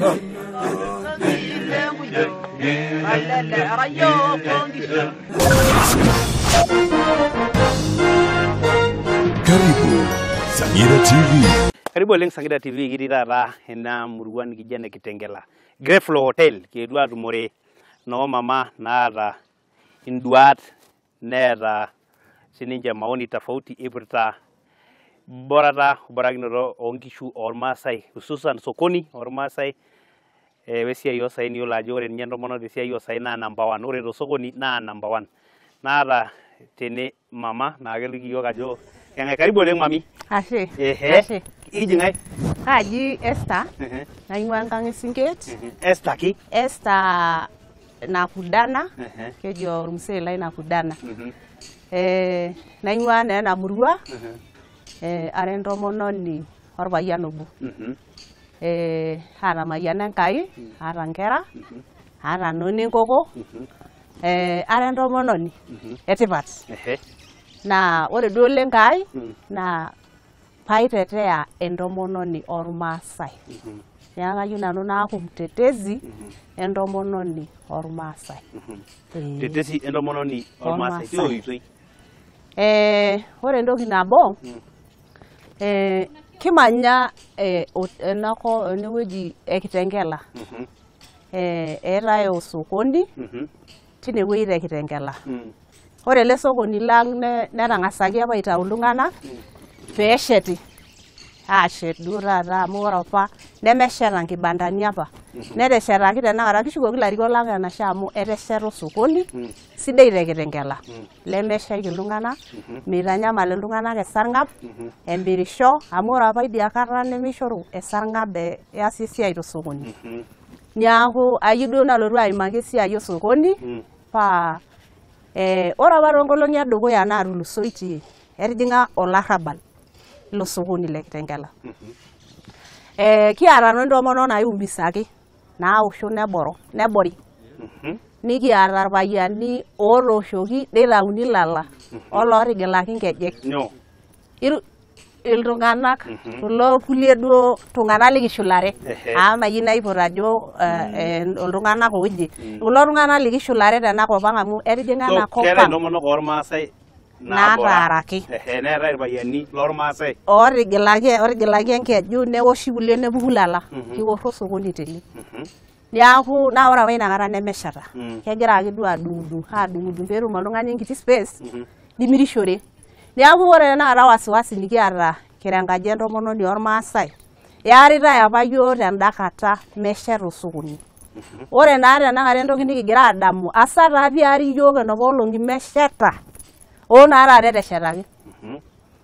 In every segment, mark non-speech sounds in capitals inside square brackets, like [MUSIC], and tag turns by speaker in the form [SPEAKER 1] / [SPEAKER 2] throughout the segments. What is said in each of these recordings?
[SPEAKER 1] Karibu Sangira TV.
[SPEAKER 2] Karibu leng Sangira TV kiri taata ena murua nikijo ene Kitengela. Greflo Hotel kietuo rumore noo mama naata induat nera sininche maoni tofauti ipirta borata borakinoto oonkishu ormasai hususan sokoni ormasai e, eh, wesiai osaen yiolo ajo ore ninye entomonok tesiai osaen naa namba one ore tosokoni naa namba one naata tene mama naa keliki iyiok ajo keng'ae karibu oleng mami ashe ehe iji ng'ae
[SPEAKER 1] kaaji Esther naing'ua enkang esinket esta ki Esther nakudana keji ormsee lai nakudana mhm. eh, naing'ua naa ena murua eh, ara entomononi orpayian obo mhm eh, ara mayana kai mhm. ara ngera mhm. ara noni ngogo mhm. eh, aata entomononi etipat. na ore duo lenkai naa paitetea entomononi ormaasai. Neeku kayieu nanu naaku endomononi entomononi ormaasai.
[SPEAKER 2] Mtetezi entomononi ormaasai tioitoi.
[SPEAKER 1] Eh, ore eh, entoki nabo eh kimanya eh, enako enewueji ekitengela erae eetae osokoni mm -hmm. tekitengela ore ele sokoni lang netang'asaki apa aitau iltung'anak peesheti mm aashet duo taata amu ore apa nemesheta nkibandani apa mhm. neteshetaki tenakata kishukoki ilarikok lang enashe mhm. mhm. amu sidai lemeshaiki iltung'anak iltung'anak esarng'ab amu ore apa idia kata esarng'ab easi esiai tosokoni niaku e, duo nalotu aimaki esiai osokoni paa ore apa toonkolong'i edukuya naatulusoitie etijing'a olarrabal ilosokoni lektengela eh, kiaranu iromono naiumisaki naushu nebori mhm. nikinarbani oroshoki dirauni lala mhm. ologrigilak ngejek ilrunganak kulo mhm. kule du tungana likshulare amainaipot ah, a lrunganak eh, mm. eh, kulo mm. tungana likshulare tanakpangm erejnaako
[SPEAKER 2] naataaraki neetae irpayiani lormaasai
[SPEAKER 1] ootigilaki ootigilaki enkeju newoshi kulie nepuku lala kiworro osokoni tene niaku naa ore apa inakata nemeshata kegira ake duo adung'udung adung'udung peetum oltung'ani enkiti space nimirishore niaku ore tenakata wasiwasi nikiata kira enkaji entomononi ormaasai earitae apa yiok tenda kata mesheta osokoni ore naa tenakata entoki nikigira adamu asa taa piari yiok enapa olong'i mesheta hoo naa taata eteshetaki mm -hmm.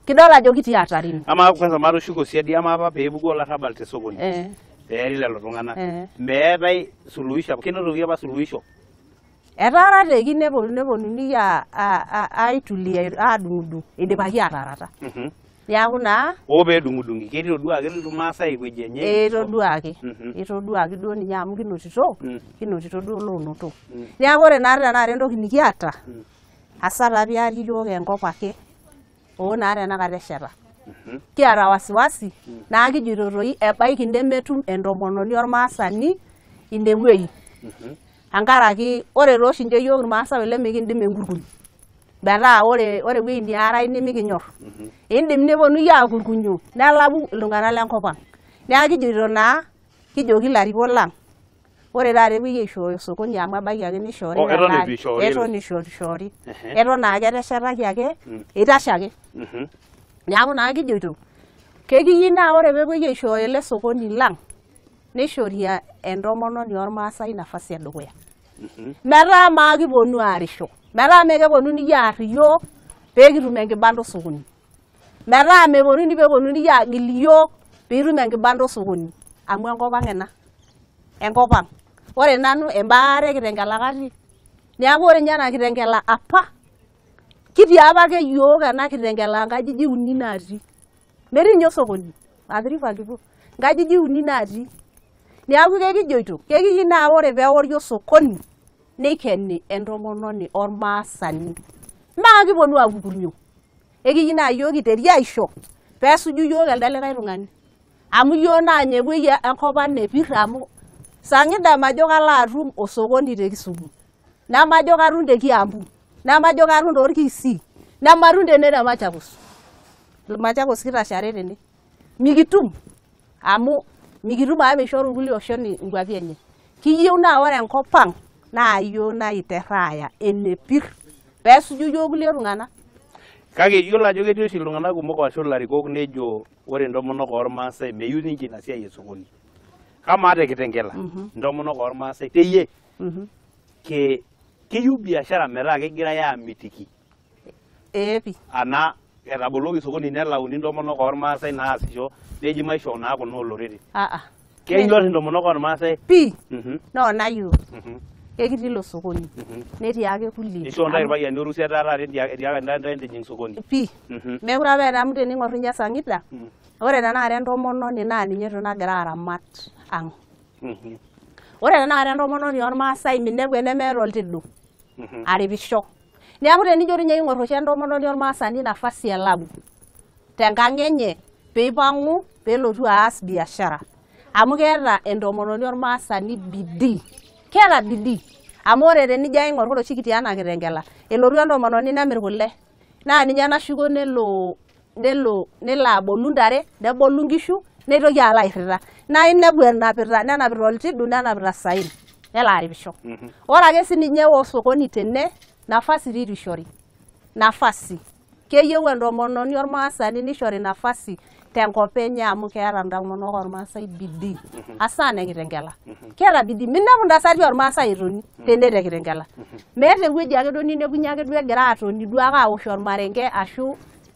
[SPEAKER 1] kidol ajo kitii hatarini ama
[SPEAKER 2] kwanza matushuko siadi ama apa peepuku olarrabal tesokoni eh. peeri lelo tung'anak eh. meetai suluhisho apa kinotoki apa suluhisho
[SPEAKER 1] etaarateki neponu neponunui aitulia adung'udung idipaki ataarata mm -hmm. neaku naa
[SPEAKER 2] oo peedung'udung'i ketii itoduaki ilmaasai ewueji enye ee itoduaki
[SPEAKER 1] itoduaki duo ninye amu kinotito kinotito duo loonoto neaku ore naa tenakata entoki nikiata mm -hmm. hasara a ari yiok enkop ake hoo naa tenakata esheta mhm. kiata wasiwasi naa kijito ebaiki nemetum entomononi ormaasani inewueji tenkaraki mhm. ore tooshi nche yiok irmaasai oleng mikindim enkurkuny metaa ore ore ewueji niarai nemikinyorr mhm. indim neponu iyie aakurkunyo iltung'anak lenkop ang kijito naa kijoki ilarikok lang kore akahak naakkgyr s sooni ln ishor ndomonnmanafasdugu mraknry pekrumngibandu suu mranngilyo perumngibandu sukun m engova engova ore nanu embaare kitengela kati niaku ore ninye ena kitengela apa kitii apake yiok ena kitengela nkajijik uni natii metii ninye osokoni athrifa kipuo nkajijik uni natii niaku kekijoito kekiji naa ore peori osokoni neikeni entomononi ormaasani maa kiponu apukunyo ekiji naa yiok kiteri aisho peesuju yiok elde likae tung'ani amu yiok naa nye epuoi e-, enkop ang epirr amu sangida majo kala room osokoni te kisumu na majo karunde kiambu na majo karunde orkisi na marunde nera machakos machakos kira sharere ne migitum amu migitum ame shoru guli oshoni ngwavienye kiyeu na wore nkopang na ayo na iteraya enepir pesu juju guli rungana
[SPEAKER 2] kake yiolo ajo ketii oshi iltung'anak kumok ashu ilarikok nejo ore intomonok ormaasai meyieu ninche ina siai esokoni amaa te Kitengela ntomonok ormaasai teyie ke keyieu biashara metaa kegirai aamitiki ee ana etaboloki sokoni nelauni ntomonok ormaasai naasisho neji maishoo naa kuna olorere kenyor intomonok ormaasai pi
[SPEAKER 1] noona kekitii ilo sokoni netii ake kulie ishoo ntae
[SPEAKER 2] irpayiani orusi etaa taata etiaka ntae entijing sokoni pi
[SPEAKER 1] mekure apa eeta amu tening'or ninye esang'ita wure tanagar endomononygaramatre aga ndomeld ateoror ndomnafasi ela tengangenye peipangu pe lotu s isara am keeta endomononiomasani bidi kera idi more eningoroikengelor endomonomiku naninyanashikonelo nnila bolu ndare nebolungishu netokalarakesi ninyew kn t nafasiokeeda tengopenm kramasaidi asankitengela keraidarmasato tekegelatetw arenge su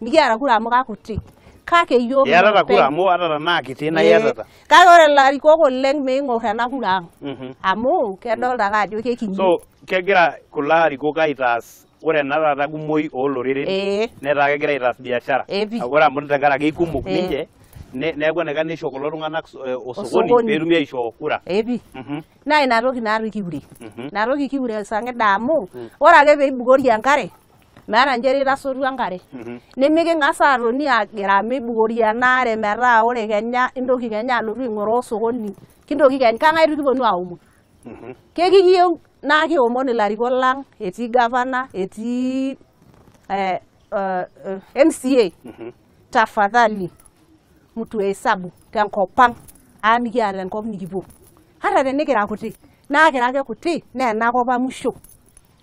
[SPEAKER 1] mikiata kura amu kakutik kake yo iyatata kura amu
[SPEAKER 2] ata na kiti na iyatata eh,
[SPEAKER 1] kake ore leng me meing'or ena kura ang amu kedolta ake ke kekinyi so
[SPEAKER 2] kegira kula arikok mhm. aitaas ore ena taata kumoi oloreren netaa kegira aitaas biashara ore amu ke tenkarake ikumok ninche neeku enaika neisho kulo tung'anak osokoni peetumi aishoo kura epi eh, mhm.
[SPEAKER 1] naa inatoki naatoi kiure inatoki kiure esang'ida mhm. amu ore ake peibukori yankare meeta nchere itasotuo enkare mhm. nimiking'as aatoni agira meibukori enaare metaa ore kenya intoki kenya alotu aing'oru osokoni kintoki kenya kang'ae tukiponu aomon mhm. kekiyieu naa kiomon ilarikok lang etii gavana etii eh, uh, eh, eh, mca mhm. tafadhali mtuhesabu tenkop ang amu mikiata enkop nikipuo hata tenikira kuti naa kira ake kuti naa amusho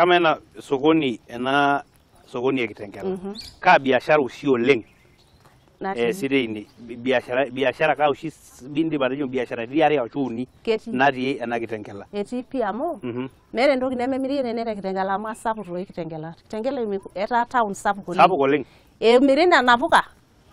[SPEAKER 2] kama ena sokoni ena sokoni ya Kitengela mm -hmm. ka biashara usio leng eh, sidai ni biashara biashara kaa oshi bindim atejo biasharani are ashu uni natii ena Kitengela
[SPEAKER 1] eti pia mo mm -hmm. mere meeta entoki nememiri ne te Kitengela ma sapu ro e Kitengela Kitengela eta town sapu ko sapu ko leng e eh, nena navuka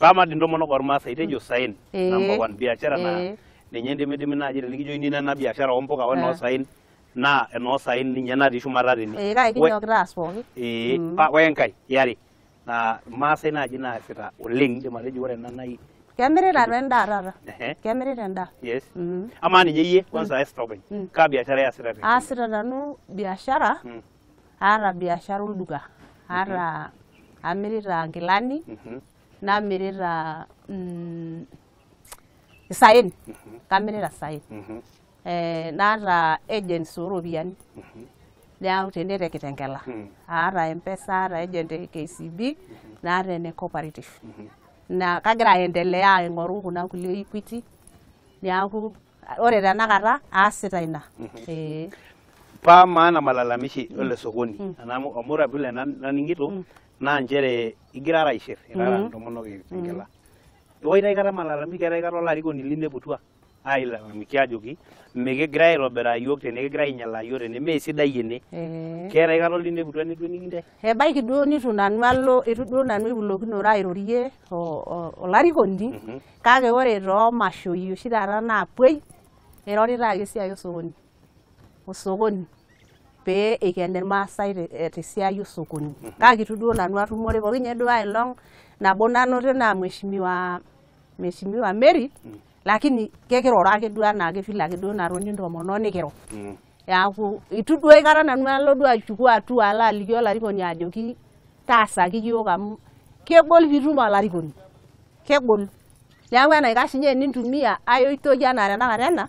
[SPEAKER 2] paama dii ntomonok ormaasai tejo mm. sain eh. number one biashara naa ninye indimidimi naaji tenikijokini nena biashara oompuka ah. na naa enoosain ninye natii shumata tene ee yare naa maasai naaji naasita oleng indim atejo ore ena nai
[SPEAKER 1] kemirita mm. mm. tu endaa taata kemirita endaa
[SPEAKER 2] yes amaa ninye iyie kwanza estopeny kaa biashara iasita tene
[SPEAKER 1] aasita nanu biashara aata biashara mm-hmm. olduka aata amirita nkilani mm-hmm namerera mm, mm-hmm. sayin kamerera mm-hmm. eh, sayin naata agents ooropiyiani mm-hmm. neeku tene te Kitengela aata mm. empesa aata agent e KCB naata ene cooperative na kagira aendelea aing'oru e kuna kulie Equity neeku ore tenakata aasita ina
[SPEAKER 2] eh, pa maana malalamishi ole sokoni mm. amu ore vile naning'ito Mm-hmm. Mm-hmm. na njere igirara isher iraradomonegela gotaikata malalami keraikato larikoi lievutwa llamikai mekegirairoberayoene egiranyalayo ene meisidayene eh. keeraikaro linevutwa nnigde
[SPEAKER 1] ebakidoiuivulokinorirore eh, eh, olarigoni mm-hmm. kake gore ro machoyoshirara napwei eroriragesia s osogoni pee eiken irmaasai eh, tesiai osokoni. Mhm. Kake itu duo nanu atumore pooki nye duo ailong nabo nanoto naa mheshimiwa mheshimiwa Mary mm. lakini kekiroro ake duo anaake vile ake duo natoni intomono nikiro mm. Yaaku itu duo aikata nanu alo duo achukua hatua alo aliki olarikoni ajoki taasaki yiok amu kegol piitum olarikoni kegol. Neeku enaikash ninye enintumia ai oitoi enaa tenakata ena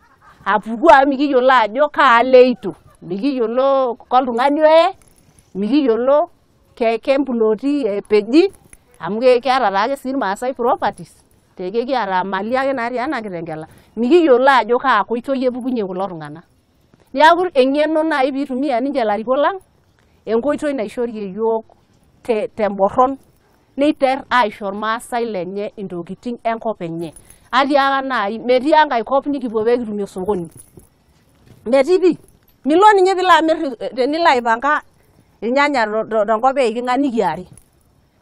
[SPEAKER 1] apukua mikiiyo lo ajo ka aleito miky koltunganioe mikiyolo kembulot epeji amkrara kesimasapoert tekeammikiiyo l jo kaakoitoi epukune kolotungana r egeno ntumnijelarkolang enkoitoi naishoryo teboron niter aishor masai lenye indokiting enkopenye atiaka nai metii enkae kop nikipuo pee kitumie osokoni metii pi milo ninye pilo amirr tenilo eh, aipanga irnyanya tenkop eiking'a nikiari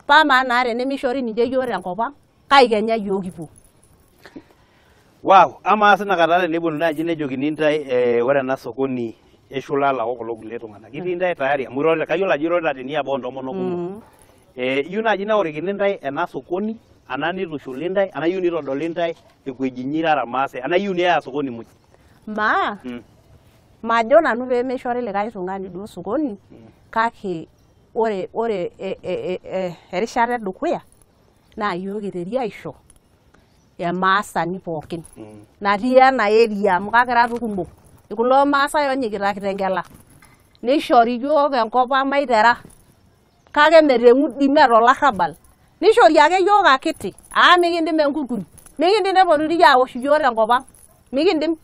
[SPEAKER 1] pamaa naa tenemishori ninche yiok tenkop ang kai kenya yiok kipuo
[SPEAKER 2] wow amaa sinakata teneponu naaji nejokini intae eh, ore ena sokoni eshula alako kulo kulie tung'anak itii hmm. intae tayari amu irorita kayiolo ajo irorita teniaba ontomonok kumok mm -hmm. eh, iyieu naaji neworikini intae ena eh, sokoni anaa nitushuli ana yuni nitodoli intae ikuijinyira inyi irara maasai anayiu neya sokoni muji ma mm.
[SPEAKER 1] majo nanu pee meishori likae tung'ani duo sokoni mm. kake ore ore e, e, e, e, erishata edukuya naa yiok iteri aisho emaasani pookin mm. natii ena area amu kakira tukumok kulo maasai onyikita kitengela nishori yiok enkop ang maitera kake meteng'udi mee tolarrabal nishori ake yiok akiti aa ah, mikindim enkurkuri mikindim neponunui awosh yiok tenkop ang mikindim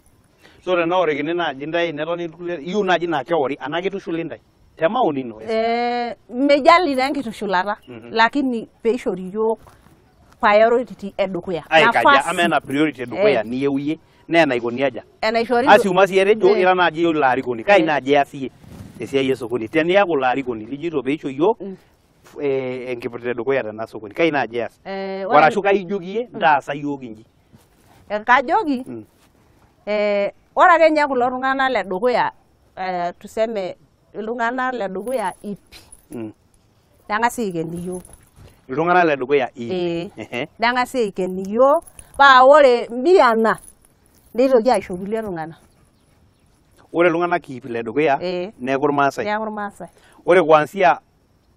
[SPEAKER 2] so tenaorikini naaji ntae netoni irkulie iyieu naaji naa keori anaa kitushuli ntae te maoni ino
[SPEAKER 1] eh, mejali taa enkitushulata mm -hmm. lakini peishori yiok priority edukuya aikaja ama ena
[SPEAKER 2] priority edukuya eh. niyieu yie naa enaikoni aja
[SPEAKER 1] enaishori asiuma siyie tejo eh. ira
[SPEAKER 2] naaji ilo arikoni kai eh. naaji easiyie esiai esokoni teniaku ilo arikoni lijito peisho yiok mm. Eh, en enkipirta edukuya tena sokoni kai naaji eas arashu kai ijoki iyie ntaasa yiok inji
[SPEAKER 1] kajoki ore ake ninye kulo tung'anak le dukuya tuseme iltung'anak le ipi mm. danga neng'asi aiken iyiok
[SPEAKER 2] iltung'anak le eh, ip
[SPEAKER 1] neng'asi aiken yo ba ore miyana neitoki aisho kulie rungana
[SPEAKER 2] ore iltung'anak kipi le dukuya neeku irmaasai neeku irmaasai ore kwansia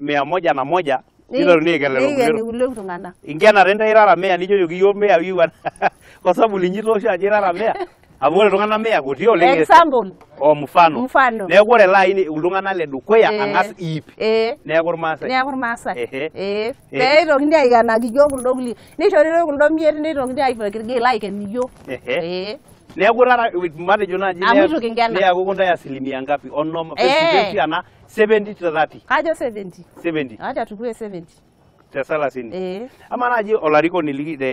[SPEAKER 2] mia moja na moja niteruni aiken lelo tung'anak inkenare ntae irara mia nijojoki iyiok mia wiwa [LAUGHS] kwa sababu linyi toosho ajo irara mia amu [LAUGHS] ore iltung'anak mia kuti example o mfano mfano neeku ore laini iltung'anak le dukuya e. Eh. ang'as iip eh, neeku irmaasai neeku
[SPEAKER 1] irmaasai eh, eh, pee itokini aikenaki iyiok kuldo kulie nishori kuldo miet nitokini aiken iyiok
[SPEAKER 2] eh, eh neeku taata matejo naaji neeku kuntae asilimia ngapi onom hey. ana 70 to 30 kajo 70 70 acha tukue 70 te salasini hey. ama naaji olarikoni liki te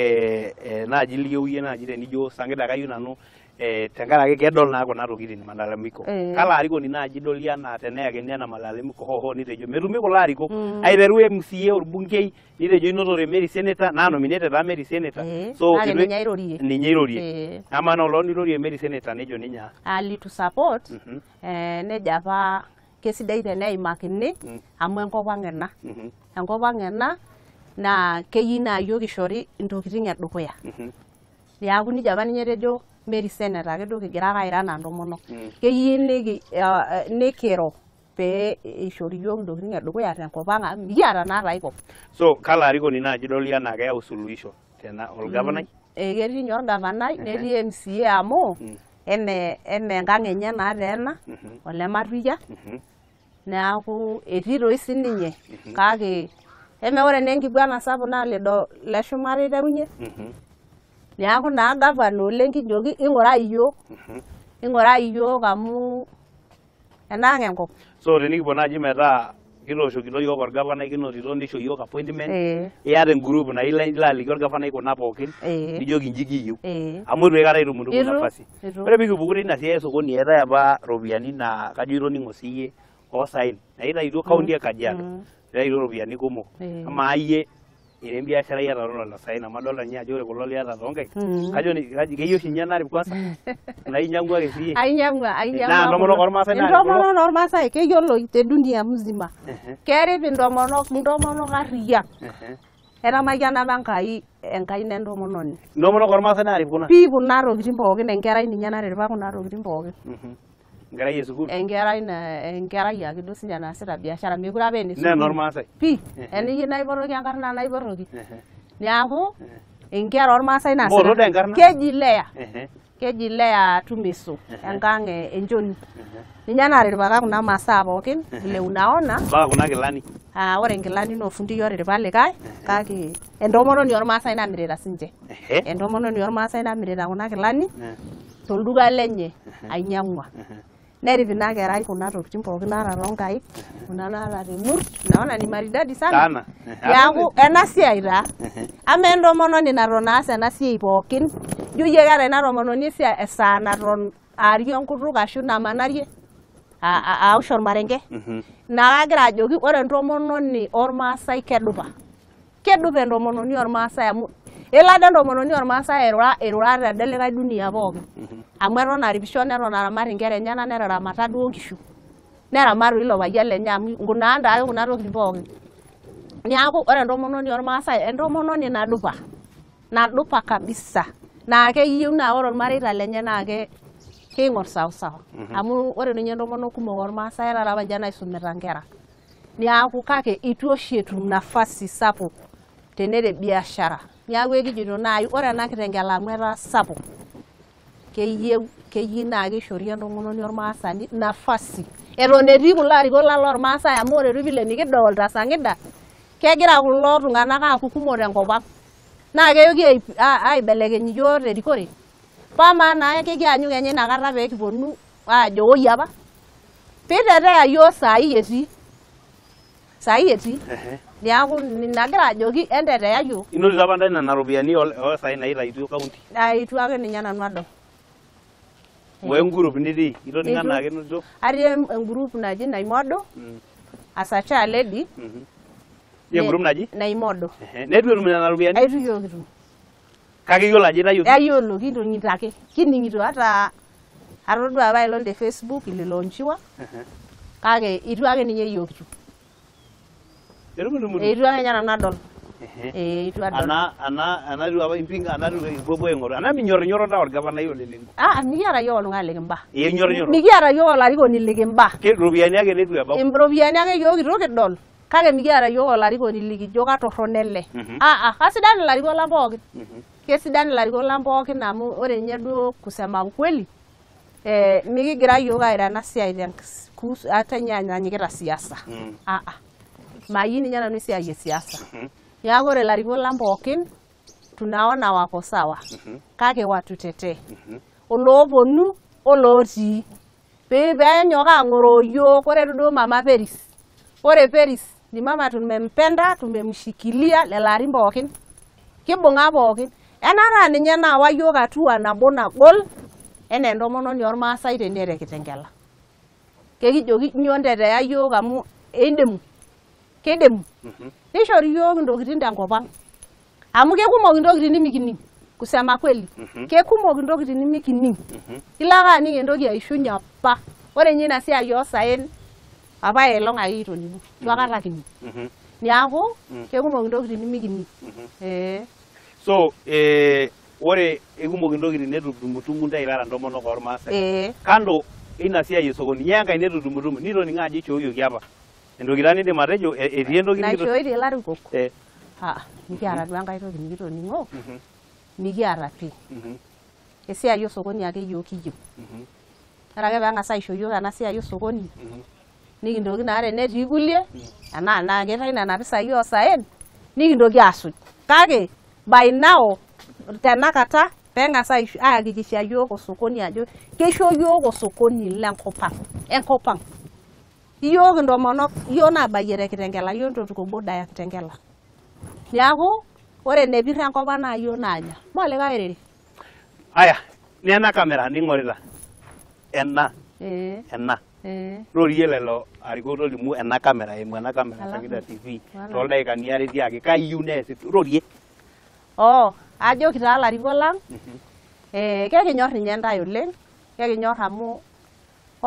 [SPEAKER 2] naji naaji likieu eh, eh, naji naaji tenijo eh, sangida kayieu nanu eh, tenkaraki kedol naa kuna tokitin malalamiko mm. kala arikoni naaji idoli anaa teneyakini ena malalamiko hoho nitejo metumi kulo arikok mm. aiteru MCA orbungei nitejo inotore meri Senator naa nominated taa meri Senator mm. so Nare, ninye irorie ninye irorie mm. Eh. ama naa oloni irorie meri Senator nejo ninye
[SPEAKER 1] alitu support mm -hmm. eh, nejo apa kesidai teneimakini mm. amu enkop ang ena mm -hmm. enkop ang ena naa keyieu naa yiok kishori intokitin edukuya mm -hmm. neeku nijia apa ninye etejo meri senetakid kigirakairanandomono keyinikiro pe ishoryokidokiri ngedukuatemata
[SPEAKER 2] naraikopkalriikonnadolakaslislv
[SPEAKER 1] e lgavanai nemc amo eme ngangenyena tena olematuya hmm. a etiroisninye kak emegore ningibwanasabnalido leshumarteunye neaku naa gavana oleng kijoki ing'uraa iyiok mhm. ing'uraa iyiok amu enaang enkop
[SPEAKER 2] so tenikipuo naaji metaa kitooshokito yiok orgavanai kinotito nisho yiok appointment eh. iyata engroup naa ilo aliki orgavanai kuna pookin eh. nijoki inji kiyieu eh. amu itu aikata itumutumu nafasi ore pikipuku teina siai esokoni eetae apa iropiyiani naa kajo itoning'o siiyie osaen naitaituo kaunti e kajiado mm. itaituo iropiyiani kumok amaa yie irem biashara iata na amu adolta ninye ajo ore kulo liata toonkaik kajo keyieu oshi ninye narip kwanza naa inyang'ua ake siyie
[SPEAKER 1] ainyang'ua ainyang'ua ntomonok
[SPEAKER 2] ormaasai ntomonok
[SPEAKER 1] ormaasai keyiolo ite dunia mzima kerip intomonok intomonok arriyiak etamayiana bangai Enkai enkaina entomononi
[SPEAKER 2] ntomonok ormaasai naarip kuna pii
[SPEAKER 1] kuna tokitin pookin enkerai ninye naripa kuna tokitin pookin Enkerai esukul. Enkerai na enkerai ake duo sinye naasita biashara mekure apa eh, ene sukul. Nee normaasai. Pi, eniyieu eh, eh. naiporoki enkarna naiporoki. Neeku inkera ormaasai naasita. Moro da enkarna. Keji Leah. Keji Leah Tumisu enkang e Enchoni. Ninye naatipika kuna masaa bokin vile unaona. Mpaka kuna gelani, Ah, gelani ore nkilani naa ofundi ootiripa likae kake entomononi ormaasai namirita sinche. Entomononi ormaasai namirita kuna kilani tolduka lenye ainyang'ua. neripinaki erai kuna tokitin pookin naata toonkaik kuna naata temurt naona ni maridadi sana
[SPEAKER 2] [LAUGHS] neaku
[SPEAKER 1] ena siai taa [LAUGHS] ama entomononi naton aas ena siai pookin ijo yie keeta ina tomononi esiai esaa naton aarie enkutuk ashu namanarie aosh ormarenge mhm. naa kagira ajoki ore entomononi ormaasai kedupa kedupa entomononi ormaasai amu elo ade entomononi ormaasai airura airura telde likae dunia pookin mm-hmm. amu eton aripisho neton aramat inkera enyenak netaramata duo nkishu neramat doi ilo payian lenye amu nkunaan taake kuna tokitin pookin niaku ore entomononi ormaasai entomononi nadupa nadupa kabisa naa keyieu naa ore ormareita lenye naa ke keing'or sawasawa mm-hmm. amu ore ninye intomonok kumok ormaasai taata apa ninche naisumita inkera niaku kake itu oshi etum nafasi sapuk tenere biashara nakuekij re naktegelame sap enakeoroorunaasi etoneri kuorko lorumarvenikidoltasangida kegira klotungana kakukumor ngova na keok aibeleken io teikore pamakeneakaa kipon jooaa pitete iyon sa yesi saai etii neaku nagira ajoki enteteya yiok
[SPEAKER 2] inotito apa ntae nena ropiyiani osaai naitaituo kaunti
[SPEAKER 1] aitu ake ninye nanu adol we
[SPEAKER 2] group nitii itoninga naake notito
[SPEAKER 1] atii engroup naji naimodo mm. asacha lady engroup naji naimodo
[SPEAKER 2] netu etum nena ropiyiani aitu yiok kitum kake iyiolo ajo itayiolo
[SPEAKER 1] ayiolo kining'ito ake kining'ito hata atodua apa ailon te facebook ililonchiwa kake itu ake ninye yiok kitum
[SPEAKER 2] eitu ake ninye nanu adol eitu adol anatu apa impinga anatu ipuopuo aing'oru anaa minyorrinyoro taa orgavanai olelengo
[SPEAKER 1] ah mikiata yiok oltung'ani likimba enyorrinyoro mikiata yiok olarikoni likimba
[SPEAKER 2] iropiyiani ake netu ebau
[SPEAKER 1] iropiyiani ake yiok itu kidol kake mikiata yiok olarikoni likijo katorrono ele aa kasidan ilarikon lang pookin kesidan ilarikon lang pookin amu ore ninye duo kusema ukweli eh, mikigira yiok aira ena siai tenyaanyanyikita siasa mm. aa ah, ah mayieu ninye nanu esiai esiasa neaku ore larikok lang pookin tunaona wako sawa kake watutetee olooponu olootii peenyok ang'oroo yiok ore duo mama Peris ore Peris ni mama tumempenda tumemshikilia lelo arin pookin kibung'a pookin enaata ninye naawa yiok atua nabo nagol enaa entomononi ormaasai tene Kitengela kekijoki nyoo ntetea yiok amu eidimu kedemu kidimu mhm. nishori yiok intokitin tenkop ang amu kekumok intokitin nimikining kusema kweli mhm. kekumok intokitin nimikining mhm. ilo ake aning entoki aishunye apa ore ninye ina siai oosaen apa elong ake mm. itonimu itu akata kining niaku kekumok intokitin nimikining
[SPEAKER 2] eh. so eh, ore ekumok intokitin netutumutumu ntae irara intomonok ormaasai eh. kando ina siai esokoni nyee enkae netutumutumu nitoning'o ajo eishooyioki apa E, e, entoki e. mhm. mhm. mhm. ina nidim atejo etii entoki naishooitie
[SPEAKER 1] ilarikok mikiata duo enkae toki nikitoning'o mikiata pii esiai osokoni ake yiok kiyieu ore ake peeng'as aisho yiok ena siai osokoni nikintoki naa tenetii kulie enaa naa keitayu nena pisai oosaen nikintoki aasuj kake by now tenakata peeng'as aakikisha yiok osokoni ajo keisho yiok osokoni lenkop ang' enkop ang' Iyiok intomonok iyiok naabayiere Kitengela, iyiok Ntotuko Boda ya Kitengela. niaku ore enepirr enkop ang' naa iyiok naanya, moo likae orere.
[SPEAKER 2] Aya, naa ena camera ning'orita ena ee ena ee rorie lelo arikok tolimu ena camera eimu ena camera Sakita TV toldaikani aare tiaki kayieu nees rorie.
[SPEAKER 1] Oo ajoki taa larikok lang' mhm. ee kekinyorr ninye ntae oleng' kekinyorr amu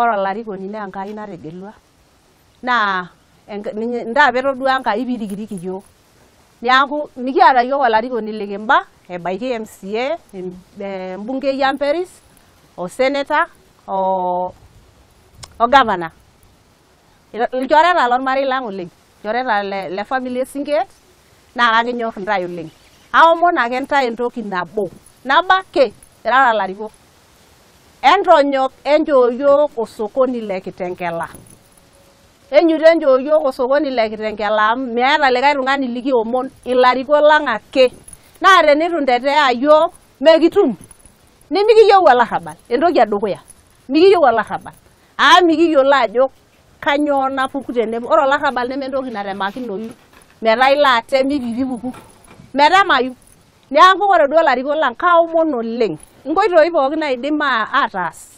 [SPEAKER 1] ore olarikoni naa Enkai nategelua na naa ndaa petodua Enkai piirikiriki iyiok neeku mikiata iyiok olarikoni likimba e, baiki MCA e, e, mbunge embungei Paris o senator o o governor gavana ilchoreta lormarei lang oleng ilchoreta le family esinkirr naa kakinyorr intae oleng aomon ake ntae entoki nabo nabo ake irara ilarikok entonyok enchoo iyiok osokoni le Kitengela. enyuto enjoo yiok osokoni le kitengela amu meeta likae tung'ani likiomon ilarikok lang ake naa tenitu intetea yiok mekitum nimikiyieu olarrabal entoki edukuya mikiyieu olarrabal aa mikiyiolo ajo kanyoo napuku tenebo ore olarrabal nementoki natemakinoyu metaa ilo ate mipipipuku metemayu niaku ore duo ilarikok lang kaomon oleng inkoitoi pookin naidim uh, ataas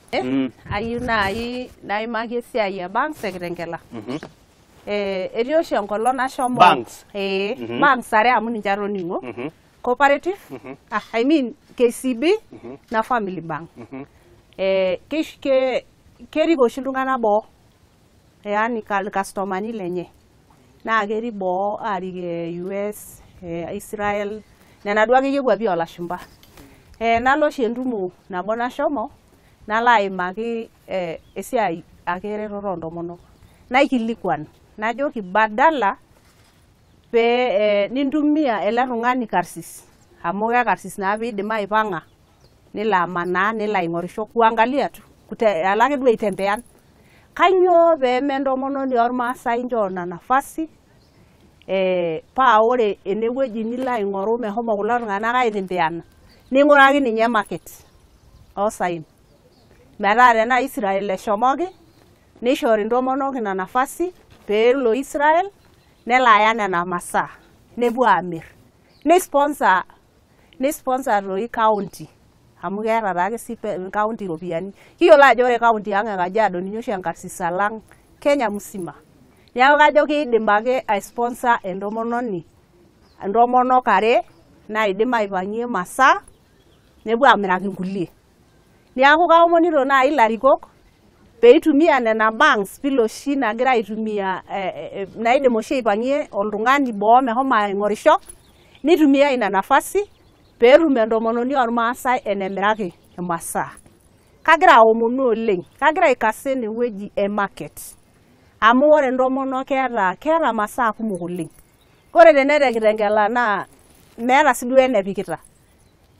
[SPEAKER 1] ayieu naaji naimaki esiai e banks ekitengela etii oshi enkolong nashomo banks are amu ninche atoning'o mm-hmm. cooperative mm-hmm. Ah, I mean KCB mm-hmm. na family bank mm -hmm. eh, ke, kerik oshi iltung'anak boo yaani eh, ilkastomani lenye naa kerik boo arik US eh, Israel nena duo akeyie kwapi oolashumpa eh, nalo oshi entumo nabo nashomo nalo aimaki e eh, esiai ake eretoto oontomonok naikilikuan e najoki badala pee eh, nintumia ele tung'ani karsis amu kekarsis naa piidim e aipang'a nelo amanaa nelo aing'orisho kuangalia tu alo ake duo aitembean kainyioo pee mentomononi ormaasai nchoo na nafasi eh, paa ore enewueji nilo aing'oru mehomo kulo tung'anak aitembeana ning'uraki ninye market osaen metaa tenaa Israel eshomoki nishori ntomonok ina nafasi peelo Israel nelo aya nena masaa nepuo amirr nisponsor nisponsor toi county amu keeta taake sii county iropiyiani kiyiolo ajo ore county ang e Kajiado ninye oshi enkarsis alang Kenya musima neeku kajo kiidim ake aisponsor entomononi ntomonok are naidim aipang'ie imasaa nepuo amiraki nkulie. Niaku kaomonito nai ilarikok peitumia nena banks vile oshi nagira aitumia eh, eh, eh naidim oshi aipangie oltung'ani boo mehomo aing'orisho nitumia ina nafasi peetum entomononi ormaasai enemiraki imasaa. Kagira aomonu oleng, kagira aikasie inewueji e market amu ore intomonok keeta keeta masaa kumok oleng. Ore tenetekitengela naa meeta sii duo enepikita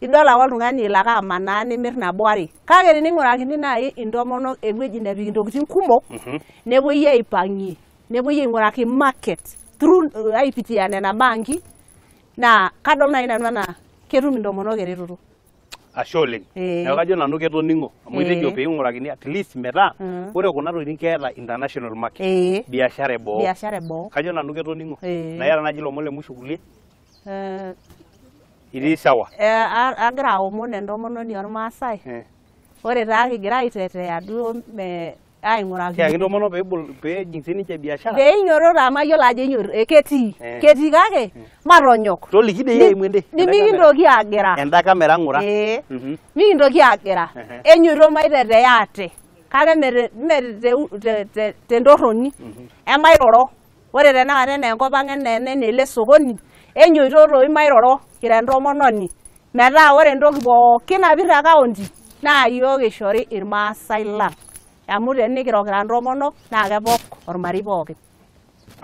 [SPEAKER 1] idol ake oltung'ani ilo ake amanaa nimir nabo are kake tening'urakini naaji intomonok ewueji nepik intokitin kumok mhm. nepuoi aipang'ie nepuoi aing'uraki market through uh, aipitia nena banki naa kadol naaji nanu enaa ketum intomonok eretoto
[SPEAKER 2] ashe oleng eh. neeku kajo nanu ketoning'o amu itejo eh. piing'urakini at least metaa mm. ore kuna tokitin keeta international market eh. biashara eboo e kajo nanu ketoning'o na iyata eh. naaji lomon lemusho kulie eh itii sawa
[SPEAKER 1] agira eh, aomon entomononi ormaasai eh. ore taa kigira aitetea duo aing'uraki keyaki
[SPEAKER 2] ntomono peebol peejing sininche biashara
[SPEAKER 1] peinyototo amu ayiolo ajo enyoto eh, ketii ketii kake matonyok
[SPEAKER 2] toliki dei eimu ende
[SPEAKER 1] nimikintoki agira enda
[SPEAKER 2] kamera ng'ura ee mhm.
[SPEAKER 1] mikintoki agira enyoto maiteteya ate kake mee tentorroni mhm. emairoro ore tenakata enaa enkop ang enaa ene ele sokoni enyo itotoimairoro kirendomononi meta wore ndoki pooki navirte kaondi naayogeshori irmasai lang amutenikirokirandomono naakevok orumari pooki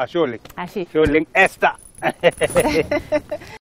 [SPEAKER 2] [LAUGHS]